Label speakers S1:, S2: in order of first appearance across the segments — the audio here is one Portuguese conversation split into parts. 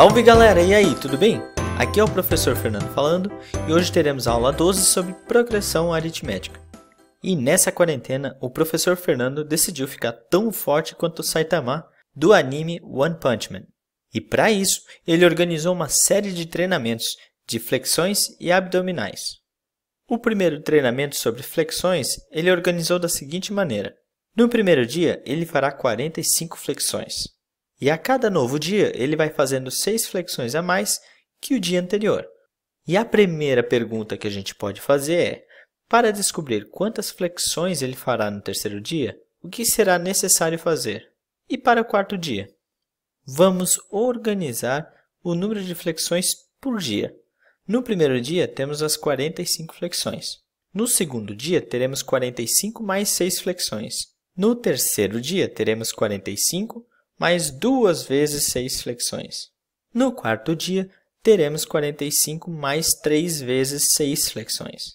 S1: Salve galera, e aí, tudo bem? Aqui é o professor Fernando falando e hoje teremos aula 12 sobre progressão aritmética. E nessa quarentena, o professor Fernando decidiu ficar tão forte quanto o Saitama do anime One Punch Man. E para isso, ele organizou uma série de treinamentos de flexões e abdominais. O primeiro treinamento sobre flexões ele organizou da seguinte maneira: no primeiro dia, ele fará 45 flexões. E a cada novo dia, ele vai fazendo seis flexões a mais que o dia anterior. E a primeira pergunta que a gente pode fazer é: para descobrir quantas flexões ele fará no terceiro dia, o que será necessário fazer? E para o quarto dia? Vamos organizar o número de flexões por dia. No primeiro dia, temos as 45 flexões. No segundo dia, teremos 45 mais 6 flexões. No terceiro dia, teremos 45 mais duas vezes seis flexões. No quarto dia, teremos 45 mais 3 vezes 6 flexões.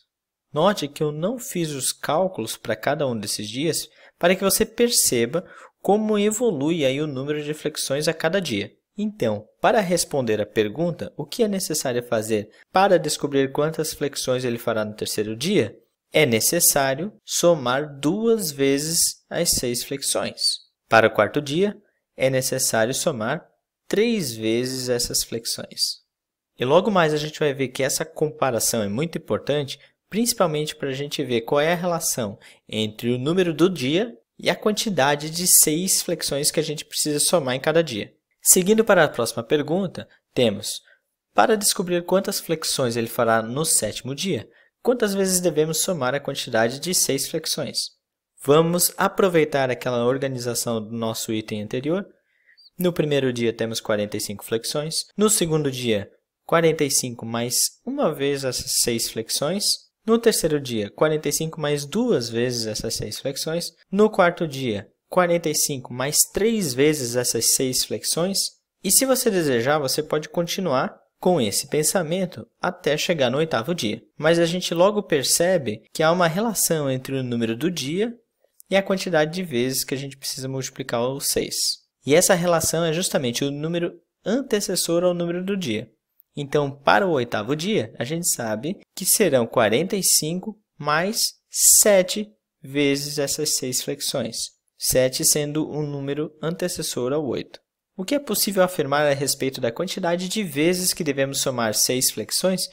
S1: Note que eu não fiz os cálculos para cada um desses dias para que você perceba como evolui aí o número de flexões a cada dia. Então, para responder a pergunta, o que é necessário fazer para descobrir quantas flexões ele fará no terceiro dia? É necessário somar duas vezes as seis flexões. Para o quarto dia, é necessário somar três vezes essas flexões. E logo mais a gente vai ver que essa comparação é muito importante, principalmente para a gente ver qual é a relação entre o número do dia e a quantidade de seis flexões que a gente precisa somar em cada dia. Seguindo para a próxima pergunta, temos: para descobrir quantas flexões ele fará no sétimo dia, quantas vezes devemos somar a quantidade de seis flexões? Vamos aproveitar aquela organização do nosso item anterior. No primeiro dia temos 45 flexões. No segundo dia, 45 mais uma vez essas seis flexões. No terceiro dia, 45 mais duas vezes essas seis flexões. No quarto dia, 45 mais três vezes essas seis flexões. E se você desejar, você pode continuar com esse pensamento até chegar no oitavo dia. Mas a gente logo percebe que há uma relação entre o número do dia e a quantidade de vezes que a gente precisa multiplicar o 6. E essa relação é justamente o número antecessor ao número do dia. Então, para o oitavo dia, a gente sabe que serão 45 mais 7 vezes essas seis flexões, 7 sendo um número antecessor ao 8. O que é possível afirmar a respeito da quantidade de vezes que devemos somar seis flexões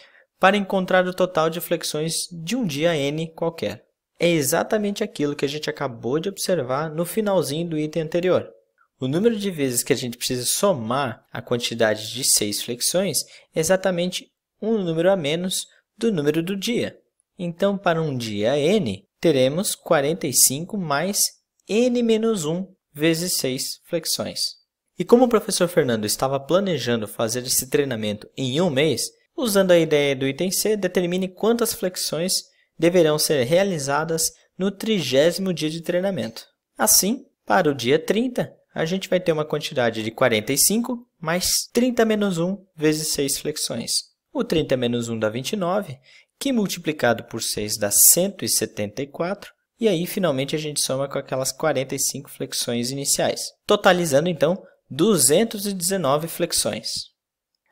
S1: para encontrar o total de flexões de um dia n qualquer? é exatamente aquilo que a gente acabou de observar no finalzinho do item anterior. O número de vezes que a gente precisa somar a quantidade de 6 flexões é exatamente um número a menos do número do dia. Então, para um dia n, teremos 45 mais n menos 1 vezes 6 flexões. E como o professor Fernando estava planejando fazer esse treinamento em um mês, usando a ideia do item C, determine quantas flexões deverão ser realizadas no trigésimo dia de treinamento. Assim, para o dia 30, a gente vai ter uma quantidade de 45 mais 30 menos 1 vezes 6 flexões. O 30 menos 1 dá 29, que multiplicado por 6 dá 174, e aí finalmente a gente soma com aquelas 45 flexões iniciais, totalizando então 219 flexões.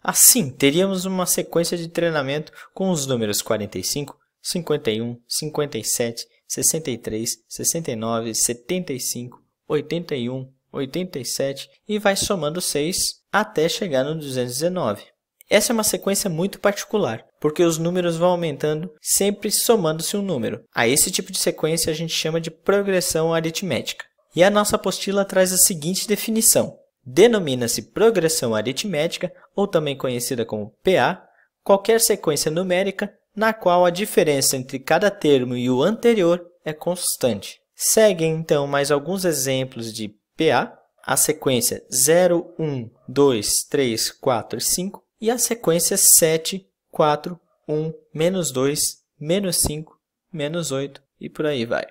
S1: Assim, teríamos uma sequência de treinamento com os números 45, 51, 57, 63, 69, 75, 81, 87 e vai somando 6 até chegar no 219. Essa é uma sequência muito particular, porque os números vão aumentando sempre somando-se um número. A esse tipo de sequência a gente chama de progressão aritmética. E a nossa apostila traz a seguinte definição: denomina-se progressão aritmética, ou também conhecida como PA, qualquer sequência numérica na qual a diferença entre cada termo e o anterior é constante. Seguem então mais alguns exemplos de PA, a sequência 0, 1, 2, 3, 4, 5 e a sequência 7, 4, 1, menos 2, menos 5, menos 8 e por aí vai.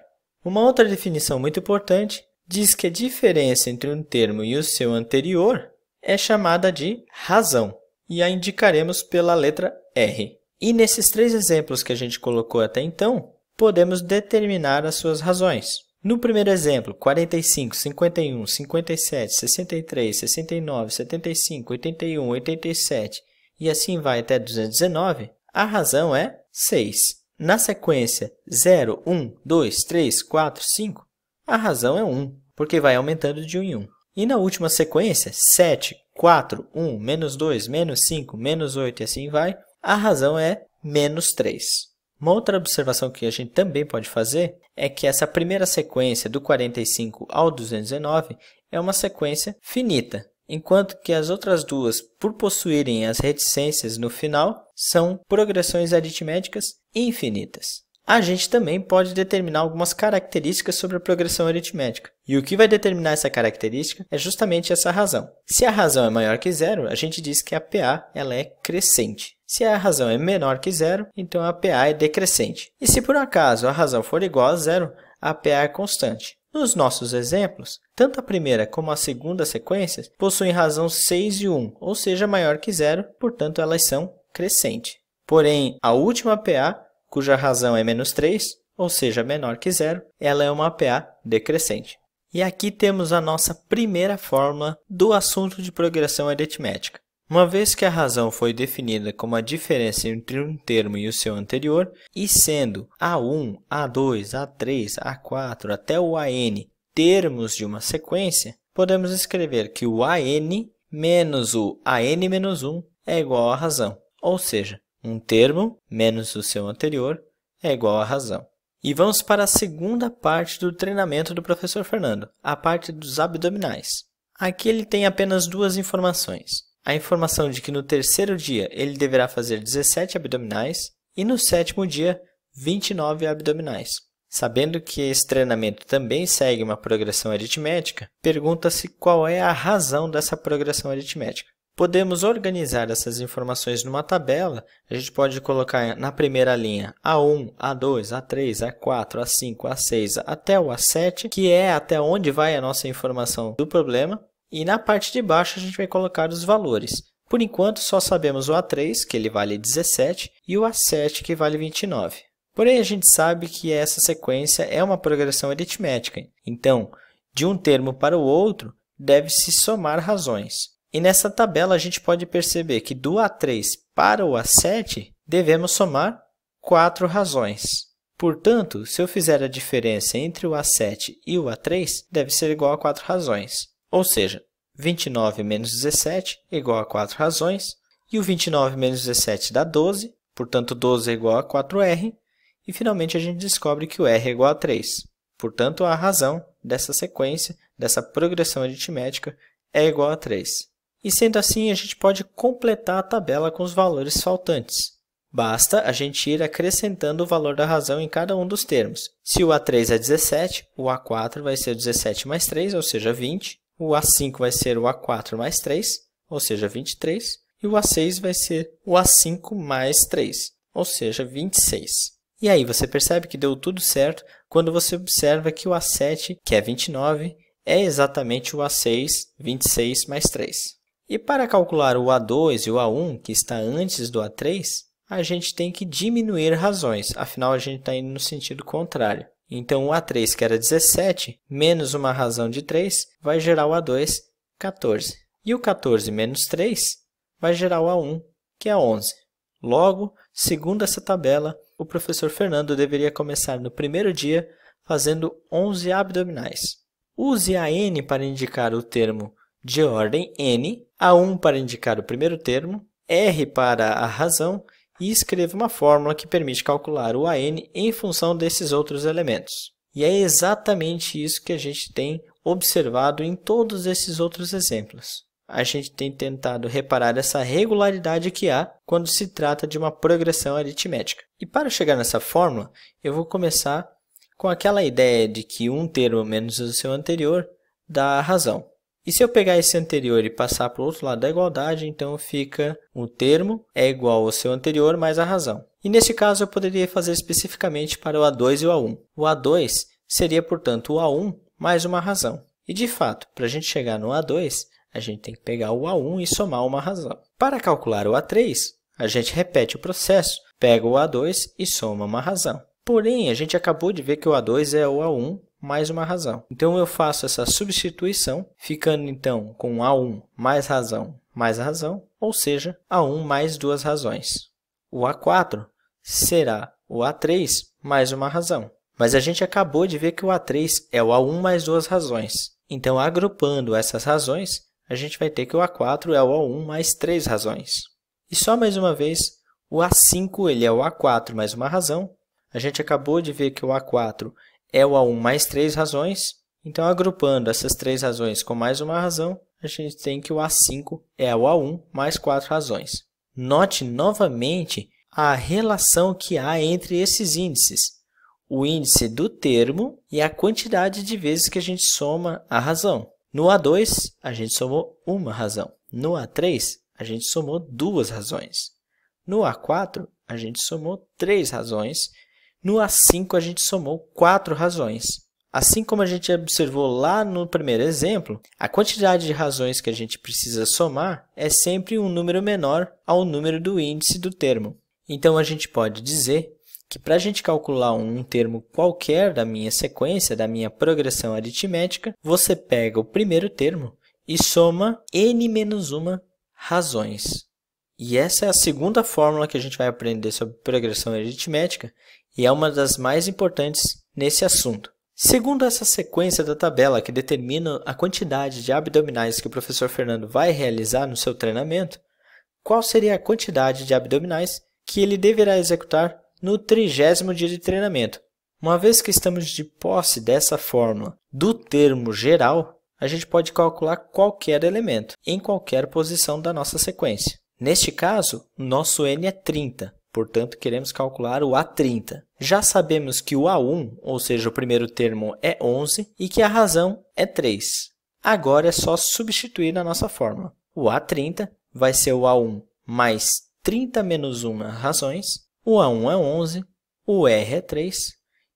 S1: Uma outra definição muito importante diz que a diferença entre um termo e o seu anterior é chamada de razão, e a indicaremos pela letra R. E nesses três exemplos que a gente colocou até então, podemos determinar as suas razões. No primeiro exemplo, 45, 51, 57, 63, 69, 75, 81, 87 e assim vai até 219, a razão é 6. Na sequência 0, 1, 2, 3, 4, 5, a razão é 1, porque vai aumentando de 1 em 1. E na última sequência, 7, 4, 1, menos 2, menos 5, menos 8 e assim vai, a razão é menos 3. Uma outra observação que a gente também pode fazer é que essa primeira sequência do 45 ao 219 é uma sequência finita, enquanto que as outras duas, por possuírem as reticências no final, são progressões aritméticas infinitas. A gente também pode determinar algumas características sobre a progressão aritmética. E o que vai determinar essa característica é justamente essa razão. Se a razão é maior que zero, a gente diz que a PA ela é crescente. Se a razão é menor que zero, então a PA é decrescente. E se por acaso a razão for igual a zero, a PA é constante. Nos nossos exemplos, tanto a primeira como a segunda sequências possuem razão 6 e 1, ou seja, maior que zero, portanto elas são crescentes. Porém, a última PA, cuja razão é menos 3, ou seja, menor que zero, ela é uma PA decrescente. E aqui temos a nossa primeira fórmula do assunto de progressão aritmética. Uma vez que a razão foi definida como a diferença entre um termo e o seu anterior, e sendo A1, A2, A3, A4 até o AN termos de uma sequência, podemos escrever que o AN menos o AN-1 é igual à razão, ou seja, um termo menos o seu anterior é igual à razão. E vamos para a segunda parte do treinamento do professor Fernando, a parte dos abdominais. Aqui ele tem apenas duas informações a informação de que no terceiro dia ele deverá fazer 17 abdominais e no sétimo dia 29 abdominais. Sabendo que esse treinamento também segue uma progressão aritmética, pergunta-se qual é a razão dessa progressão aritmética. Podemos organizar essas informações numa tabela. A gente pode colocar na primeira linha A1, A2, A3, A4, A5, A6 até o A7, que é até onde vai a nossa informação do problema. E na parte de baixo a gente vai colocar os valores. Por enquanto só sabemos o A3, que ele vale 17, e o A7, que vale 29. Porém, a gente sabe que essa sequência é uma progressão aritmética. Então, de um termo para o outro, deve-se somar razões. E nessa tabela a gente pode perceber que do A3 para o A7, devemos somar 4 razões. Portanto, se eu fizer a diferença entre o A7 e o A3, deve ser igual a 4 razões. Ou seja, 29 menos 17 é igual a 4 razões, e o 29 menos 17 dá 12, portanto 12 é igual a 4R, e finalmente a gente descobre que o R é igual a 3. Portanto, a razão dessa sequência, dessa progressão aritmética, é igual a 3. E sendo assim, a gente pode completar a tabela com os valores faltantes. Basta a gente ir acrescentando o valor da razão em cada um dos termos. Se o A3 é 17, o A4 vai ser 17 mais 3, ou seja, 20. O A5 vai ser o A4 mais 3, ou seja, 23. E o A6 vai ser o A5 mais 3, ou seja, 26. E aí você percebe que deu tudo certo quando você observa que o A7, que é 29, é exatamente o A6, 26 mais 3. E para calcular o A2 e o A1, que está antes do A3, a gente tem que diminuir razões, afinal a gente está indo no sentido contrário. Então, o A3, que era 17, menos uma razão de 3, vai gerar o A2, 14. E o 14 menos 3 vai gerar o A1, que é 11. Logo, segundo essa tabela, o professor Fernando deveria começar no primeiro dia fazendo 11 abdominais. Use a n para indicar o termo de ordem n, a1 para indicar o primeiro termo, r para a razão e escreva uma fórmula que permite calcular o AN em função desses outros elementos. E é exatamente isso que a gente tem observado em todos esses outros exemplos. A gente tem tentado reparar essa regularidade que há quando se trata de uma progressão aritmética. E para chegar nessa fórmula, eu vou começar com aquela ideia de que um termo menos o seu anterior dá a razão. E se eu pegar esse anterior e passar para o outro lado da igualdade, então fica o termo é igual ao seu anterior mais a razão. E nesse caso eu poderia fazer especificamente para o A2 e o A1. O A2 seria, portanto, o A1 mais uma razão. E de fato, para a gente chegar no A2, a gente tem que pegar o A1 e somar uma razão. Para calcular o A3, a gente repete o processo, pega o A2 e soma uma razão. Porém, a gente acabou de ver que o A2 é o A1 mais uma razão. Então eu faço essa substituição, ficando então com A1 mais razão mais razão, ou seja, A1 mais duas razões. O A4 será o A3 mais uma razão. Mas a gente acabou de ver que o A3 é o A1 mais duas razões. Então, agrupando essas razões, a gente vai ter que o A4 é o A1 mais três razões. E só mais uma vez, o A5 ele é o A4 mais uma razão. A gente acabou de ver que o A4 é o A1 mais três razões. Então, agrupando essas três razões com mais uma razão, a gente tem que o A5 é o A1 mais quatro razões. Note novamente a relação que há entre esses índices, o índice do termo e a quantidade de vezes que a gente soma a razão. No A2, a gente somou uma razão. No A3, a gente somou duas razões. No A4, a gente somou três razões no A5, a gente somou quatro razões. Assim como a gente observou lá no primeiro exemplo, a quantidade de razões que a gente precisa somar é sempre um número menor ao número do índice do termo. Então, a gente pode dizer que para a gente calcular um termo qualquer da minha sequência, da minha progressão aritmética, você pega o primeiro termo e soma n-1 razões. E essa é a segunda fórmula que a gente vai aprender sobre progressão aritmética, e é uma das mais importantes nesse assunto. Segundo essa sequência da tabela que determina a quantidade de abdominais que o professor Fernando vai realizar no seu treinamento, qual seria a quantidade de abdominais que ele deverá executar no trigésimo dia de treinamento? Uma vez que estamos de posse dessa fórmula do termo geral, a gente pode calcular qualquer elemento em qualquer posição da nossa sequência. Neste caso, nosso n é 30, Portanto, queremos calcular o A30. Já sabemos que o A1, ou seja, o primeiro termo é 11 e que a razão é 3. Agora é só substituir na nossa fórmula. O A30 vai ser o A1 mais 30 menos 1 razões, o A1 é 11, o R é 3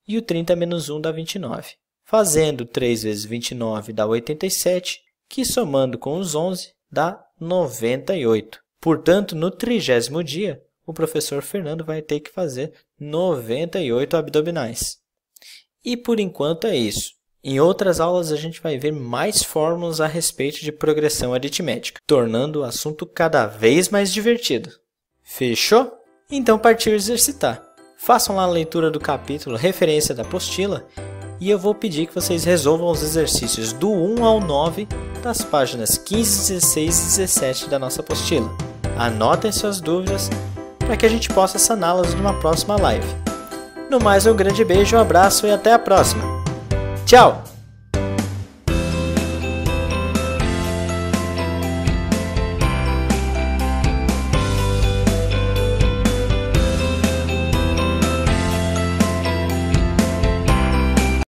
S1: e o 30 menos 1 dá 29. Fazendo 3 vezes 29 dá 87, que somando com os 11 dá 98. Portanto, no trigésimo dia, o professor Fernando vai ter que fazer 98 abdominais. E por enquanto é isso. Em outras aulas a gente vai ver mais fórmulas a respeito de progressão aritmética, tornando o assunto cada vez mais divertido. Fechou? Então partiu exercitar. Façam lá a leitura do capítulo referência da apostila e eu vou pedir que vocês resolvam os exercícios do 1 ao 9 das páginas 15, 16 e 17 da nossa apostila. Anotem suas dúvidas para que a gente possa saná-las numa próxima live. No mais, um grande beijo, um abraço e até a próxima. Tchau!